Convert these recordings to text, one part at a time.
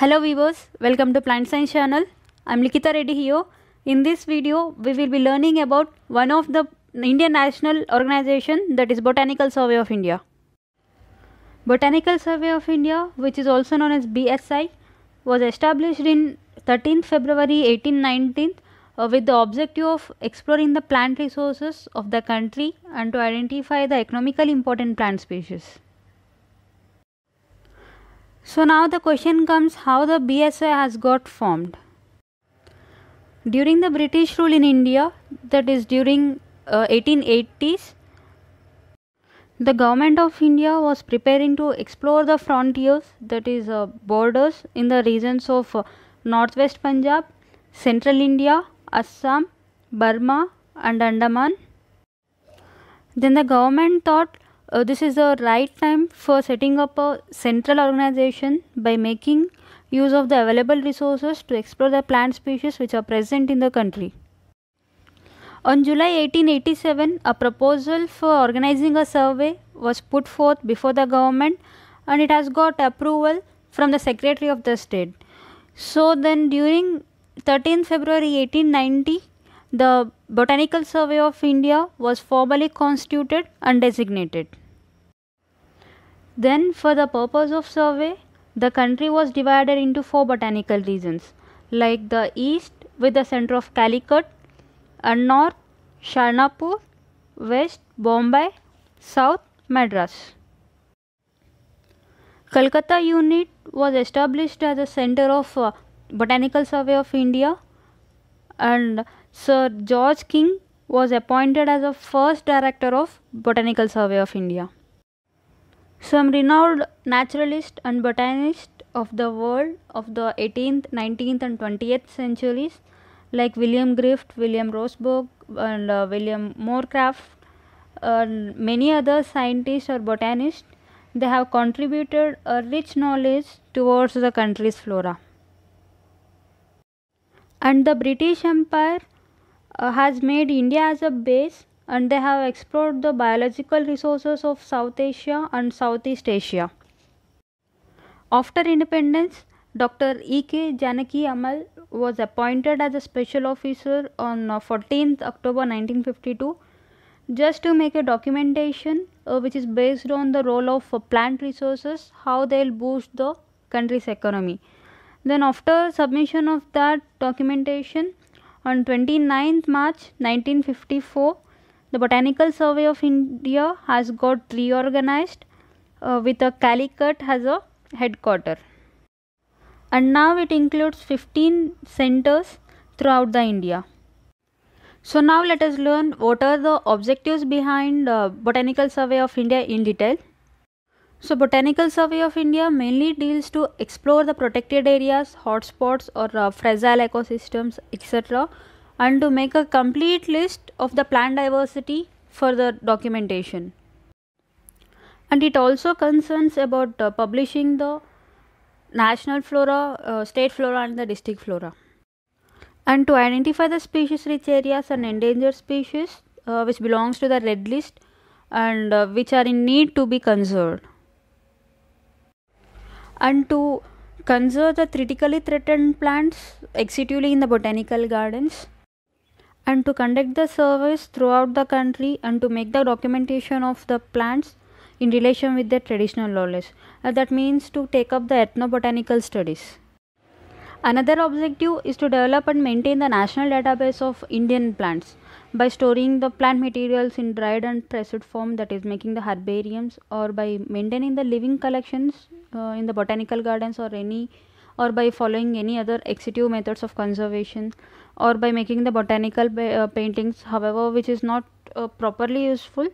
Hello viewers, welcome to Plant Science channel. I am Likita Reddy here. In this video, we will be learning about one of the Indian national organization that is Botanical Survey of India. Botanical Survey of India, which is also known as BSI, was established in 13th February 1819 uh, with the objective of exploring the plant resources of the country and to identify the economically important plant species. So now the question comes how the B.S.A. has got formed. During the British rule in India, that is during uh, 1880s, the government of India was preparing to explore the frontiers, that is uh, borders in the regions of uh, northwest Punjab, central India, Assam, Burma and Andaman. Then the government thought uh, this is the right time for setting up a central organization by making use of the available resources to explore the plant species which are present in the country. On July 1887, a proposal for organizing a survey was put forth before the government and it has got approval from the Secretary of the State. So then during 13 February 1890, the Botanical Survey of India was formally constituted and designated. Then, for the purpose of survey, the country was divided into four botanical regions like the east with the center of Calicut, and north Sharnapur, west Bombay, south Madras. Calcutta unit was established as a center of uh, Botanical Survey of India and Sir George King was appointed as the first director of Botanical Survey of India. Some renowned naturalists and botanists of the world of the 18th, 19th, and 20th centuries, like William Grift, William Roseberg, and uh, William Moorcraft, and many other scientists or botanists, they have contributed a rich knowledge towards the country's flora. And the British Empire uh, has made India as a base and they have explored the biological resources of South Asia and Southeast Asia. After independence, Dr. E. K. Janaki Amal was appointed as a special officer on 14th uh, October 1952 just to make a documentation uh, which is based on the role of uh, plant resources, how they'll boost the country's economy. Then after submission of that documentation on 29th March 1954, the Botanical Survey of India has got reorganized uh, with a Calicut as a headquarter. And now it includes 15 centers throughout the India. So now let us learn what are the objectives behind uh, Botanical Survey of India in detail. So Botanical Survey of India mainly deals to explore the protected areas, hotspots or uh, fragile ecosystems etc and to make a complete list of the plant diversity for the documentation. And it also concerns about uh, publishing the national flora, uh, state flora and the district flora. And to identify the species rich areas and endangered species uh, which belongs to the red list and uh, which are in need to be conserved. And to conserve the critically threatened plants, executively in the botanical gardens and to conduct the surveys throughout the country and to make the documentation of the plants in relation with the traditional knowledge. Uh, that means to take up the ethnobotanical studies. Another objective is to develop and maintain the national database of Indian plants by storing the plant materials in dried and pressed form that is making the herbariums or by maintaining the living collections uh, in the botanical gardens or any or by following any other executive methods of conservation or by making the botanical uh, paintings however which is not uh, properly useful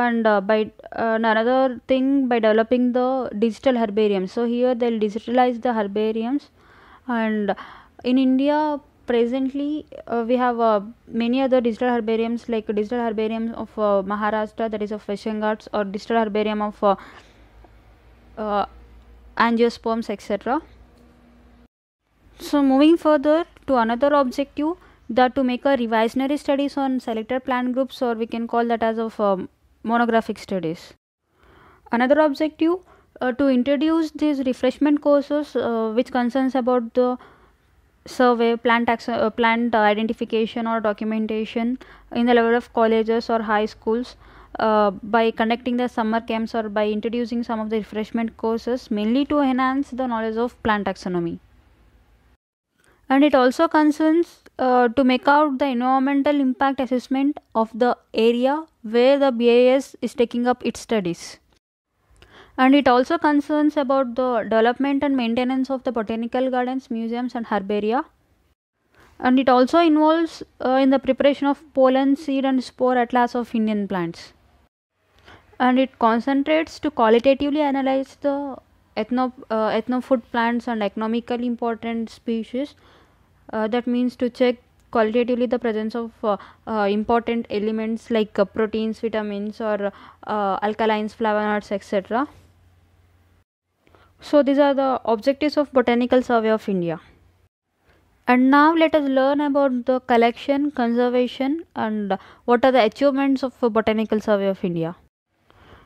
and uh, by another thing by developing the digital herbarium so here they'll digitalize the herbariums and in india presently uh, we have uh, many other digital herbariums like digital herbarium of uh, maharashtra that is of fishing arts or digital herbarium of angiosperms etc. So moving further to another objective that to make a revisionary studies on selected plant groups or we can call that as of um, monographic studies. Another objective uh, to introduce these refreshment courses uh, which concerns about the survey plant uh, plant identification or documentation in the level of colleges or high schools uh, by conducting the summer camps or by introducing some of the refreshment courses mainly to enhance the knowledge of plant taxonomy and it also concerns uh, to make out the environmental impact assessment of the area where the BAS is taking up its studies and it also concerns about the development and maintenance of the botanical gardens museums and herbaria and it also involves uh, in the preparation of pollen seed and spore atlas of indian plants and it concentrates to qualitatively analyze the ethno uh, food plants and economically important species uh, that means to check qualitatively the presence of uh, uh, important elements like uh, proteins vitamins or uh, alkalines flavonoids etc so these are the objectives of botanical survey of india and now let us learn about the collection conservation and what are the achievements of botanical survey of india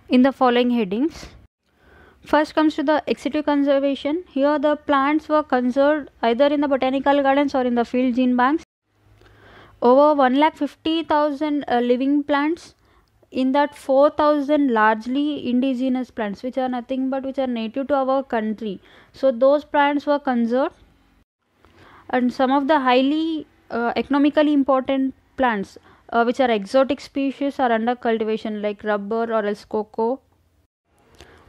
in the following headings. First comes to the situ conservation. Here the plants were conserved either in the botanical gardens or in the field gene banks. Over 1,50,000 uh, living plants, in that 4,000 largely indigenous plants which are nothing but which are native to our country. So those plants were conserved and some of the highly uh, economically important plants uh, which are exotic species are under cultivation like rubber or else cocoa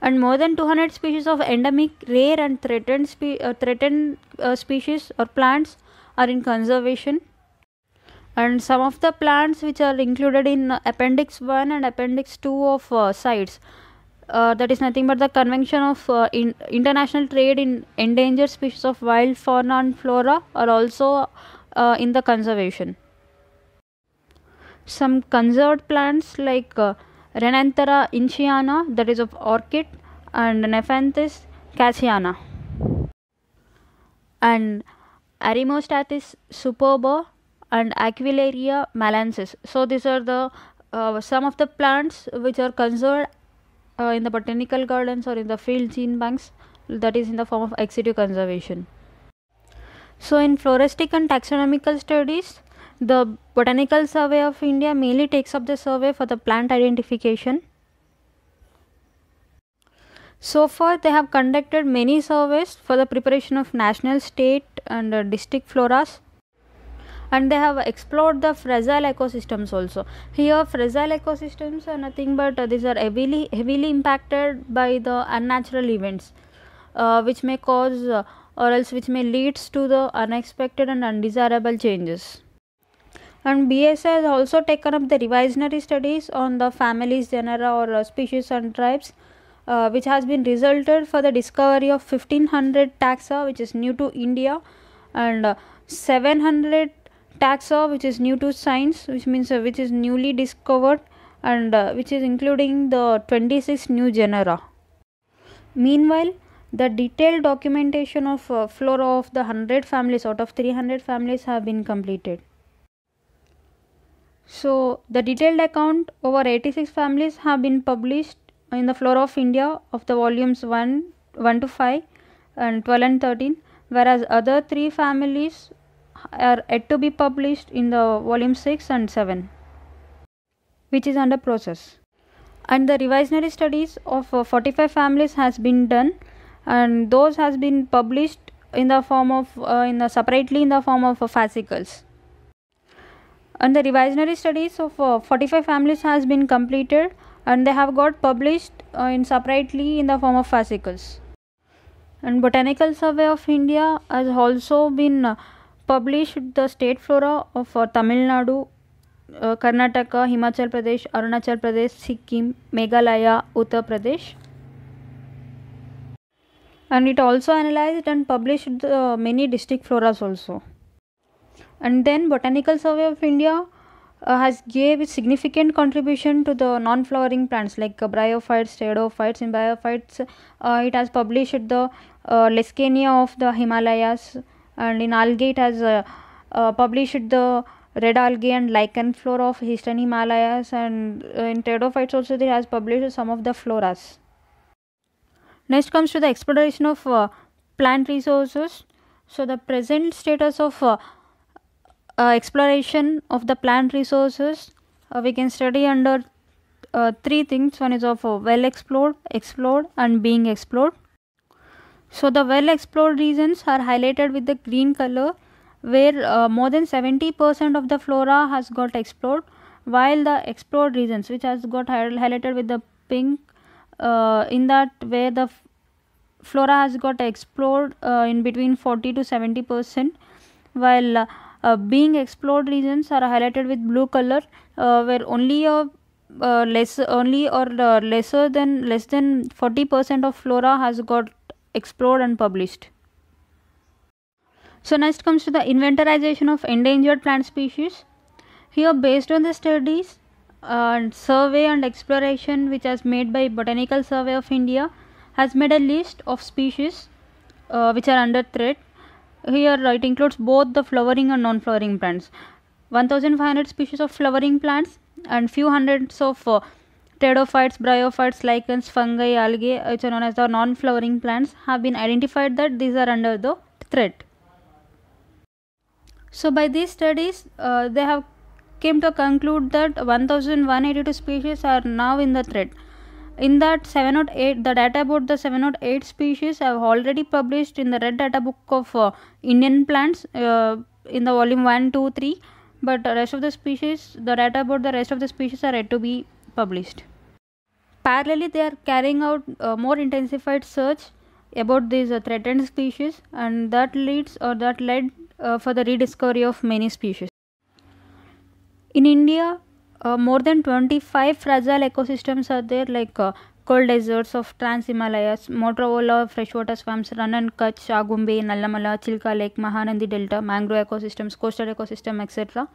and more than 200 species of endemic rare and threatened, spe- uh, threatened uh, species or plants are in conservation and some of the plants which are included in appendix 1 and appendix 2 of uh, sites uh, that is nothing but the convention of uh, in international trade in endangered species of wild fauna and flora are also uh, in the conservation some conserved plants like uh, Renanthera inciana, that is of orchid, and Nepenthes cassiana, and Arimostatis superba and Aquilaria malensis. So these are the uh, some of the plants which are conserved uh, in the botanical gardens or in the field gene banks that is in the form of ex situ conservation. So in floristic and taxonomical studies, the Botanical Survey of India mainly takes up the survey for the plant identification. So far, they have conducted many surveys for the preparation of national, state, and uh, district floras. And they have explored the fragile ecosystems also. Here, fragile ecosystems are nothing but uh, these are heavily, heavily impacted by the unnatural events, uh, which may cause uh, or else which may leads to the unexpected and undesirable changes. And BS has also taken up the revisionary studies on the families, genera, or uh, species and tribes, uh, which has been resulted for the discovery of 1500 taxa, which is new to India, and uh, 700 taxa, which is new to science, which means uh, which is newly discovered, and uh, which is including the 26 new genera. Meanwhile, the detailed documentation of uh, flora of the 100 families out of 300 families have been completed. So, the detailed account over 86 families have been published in the Flora of India of the volumes 1, 1 to 5 and 12 and 13 whereas other three families are yet to be published in the volume 6 and 7 which is under process. And the revisionary studies of uh, 45 families has been done and those has been published in the form of uh, in the separately in the form of uh, fascicles and the revisionary studies of uh, 45 families has been completed and they have got published uh, in separately in the form of fascicles and botanical survey of india has also been uh, published the state flora of uh, tamil nadu uh, karnataka himachal pradesh arunachal pradesh sikkim meghalaya uttar pradesh and it also analyzed and published the uh, many district floras also and then botanical survey of india uh, has gave significant contribution to the non-flowering plants like uh, bryophytes, pteridophytes, and biophytes. Uh, it has published the uh, of the Himalayas, and in algae it has uh, uh, published the red algae and lichen flora of eastern Himalayas, and uh, in pteridophytes also it has published some of the floras. Next comes to the exploration of plant resources. So the present status of uh, exploration of the plant resources uh, we can study under uh, three things one is of well explored explored and being explored so the well explored regions are highlighted with the green color where uh, more than 70% of the flora has got explored while the explored regions which has got highlighted with the pink uh, in that where the flora has got explored uh, in between 40 to 70% while uh, being explored regions are highlighted with blue color uh, where only a uh, less only or uh, lesser than less than 40% of flora has got explored and published so next comes to the inventorization of endangered plant species here based on the studies uh, and survey and exploration which has made by botanical survey of india has made a list of species which are under threat here it includes both the flowering and non-flowering plants 1500 species of flowering plants and few hundreds of uh, pteridophytes, bryophytes, lichens, fungi, algae, which are known as the non-flowering plants, have been identified that these are under the threat. So by these studies, uh, they have came to conclude that 1182 species are now in the threat in that 708 the data about the 708 species i have already published in the red data book of uh, indian plants uh, in the volume 1 2 3 but the rest of the species the data about the rest of the species are yet to be published parallelly they are carrying out a uh, more intensified search about these uh, threatened species and that leads or that led uh, for the rediscovery of many species in india uh, more than 25 fragile ecosystems are there like uh, cold deserts of Trans Himalayas, Motorola freshwater swamps, Rannan Kutch, Agumbe, Nallamala, Chilka Lake, Mahanandi Delta, mangrove ecosystems, coastal ecosystem, etc.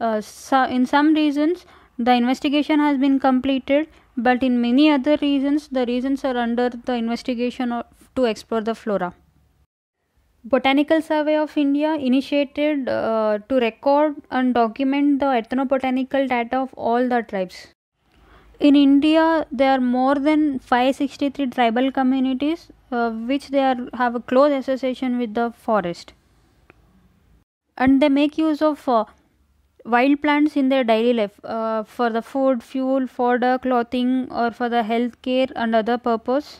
Uh, so in some regions, the investigation has been completed, but in many other regions, the regions are under the investigation to explore the flora. Botanical Survey of India initiated uh, to record and document the ethnobotanical data of all the tribes. In India, there are more than 563 tribal communities uh, which they are, have a close association with the forest. And they make use of uh, wild plants in their daily life uh, for the food, fuel, fodder, clothing or for the health care and other purpose.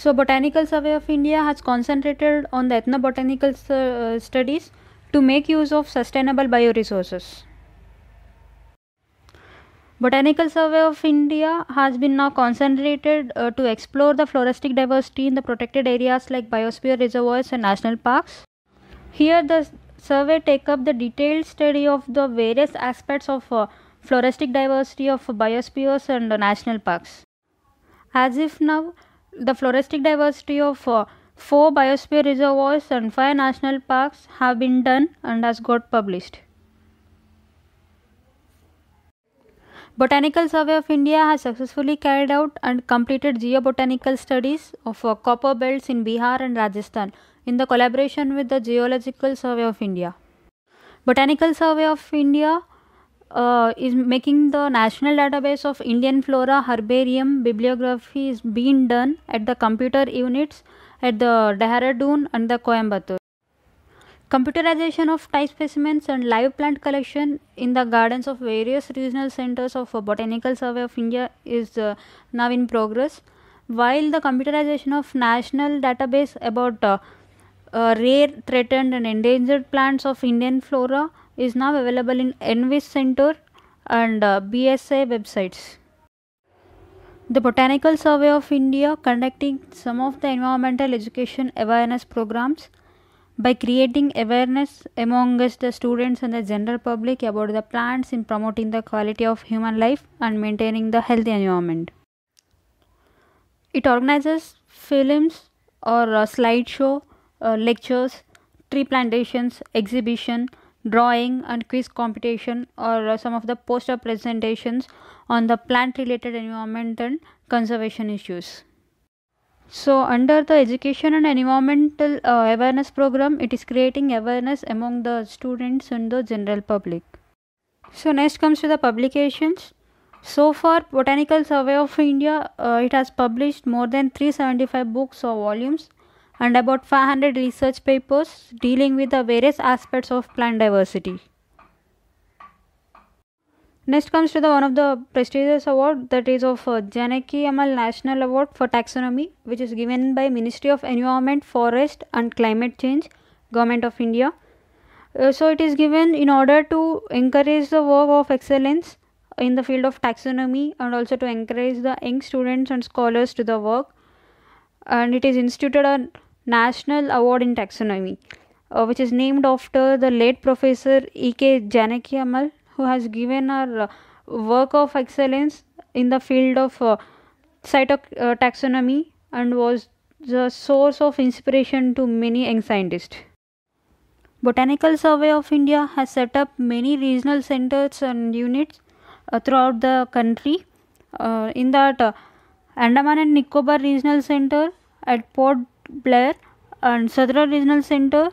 So, Botanical Survey of India has concentrated on the ethnobotanical uh, studies to make use of sustainable bioresources. Botanical Survey of India has been now concentrated uh, to explore the floristic diversity in the protected areas like biosphere reservoirs and national parks. Here the survey take up the detailed study of the various aspects of uh, floristic diversity of biospheres and uh, national parks. As if now the floristic diversity of uh, four biosphere reservoirs and five national parks have been done and has got published. Botanical Survey of India has successfully carried out and completed geobotanical studies of uh, copper belts in Bihar and Rajasthan in the collaboration with the Geological Survey of India. Botanical Survey of India uh, is making the national database of Indian flora herbarium bibliography is being done at the computer units at the Dehradun and the Coimbatore. Computerization of type specimens and live plant collection in the gardens of various regional centers of Botanical Survey of India is uh, now in progress. While the computerization of national database about uh, uh rare, threatened and endangered plants of Indian flora is now available in NVIS Center and uh, BSA websites. The Botanical Survey of India conducting some of the environmental education awareness programs by creating awareness among the students and the general public about the plants in promoting the quality of human life and maintaining the healthy environment. It organizes films or uh, slideshow, uh, lectures, tree plantations, exhibition, drawing and quiz competition or uh, some of the poster presentations on the plant related environment and conservation issues. So, under the education and environmental uh, awareness program, it is creating awareness among the students and the general public. So, next comes to the publications. So far, Botanical Survey of India uh, it has published more than 375 books or volumes and about 500 research papers dealing with the various aspects of plant diversity. Next comes to the one of the prestigious award that is of uh, Janaki Amal National Award for Taxonomy which is given by Ministry of Environment, Forest and Climate Change, Government of India. Uh, so it is given in order to encourage the work of excellence in the field of taxonomy and also to encourage the young students and scholars to the work and it is instituted on national award in taxonomy, uh, which is named after the late Professor E.K. Janaki Amal, who has given her uh, work of excellence in the field of uh, cytotaxonomy uh, and was the source of inspiration to many young scientists. Botanical Survey of India has set up many regional centers and units uh, throughout the country. Uh, in that, uh, Andaman and Nicobar Regional Center at Port Blair and Sadra Regional Center,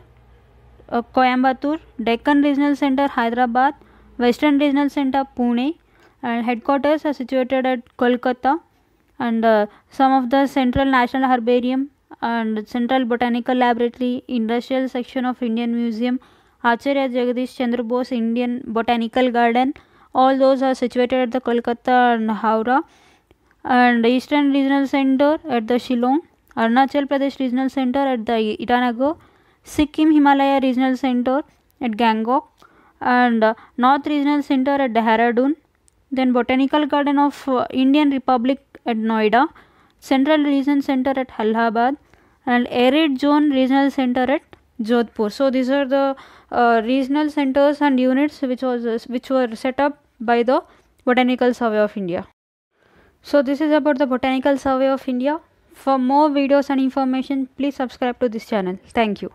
uh, Coimbatore, Deccan Regional Center, Hyderabad, Western Regional Center, Pune, and headquarters are situated at Kolkata, and uh, some of the Central National Herbarium and Central Botanical Laboratory, Industrial Section of Indian Museum, Acharya Jagadish Chandra Bose Indian Botanical Garden. All those are situated at the Kolkata and Howrah, and Eastern Regional Center at the Shillong Arunachal Pradesh regional centre at the Itanagar Sikkim Himalaya regional centre at Gangtok and north regional centre at Dehradun then botanical garden of Indian republic at Noida central regional centre at Allahabad and arid zone regional centre at Jodhpur so these are the regional centres and units which was which were set up by the botanical survey of India so this is about the botanical survey of India For more videos and information, please subscribe to this channel. Thank you.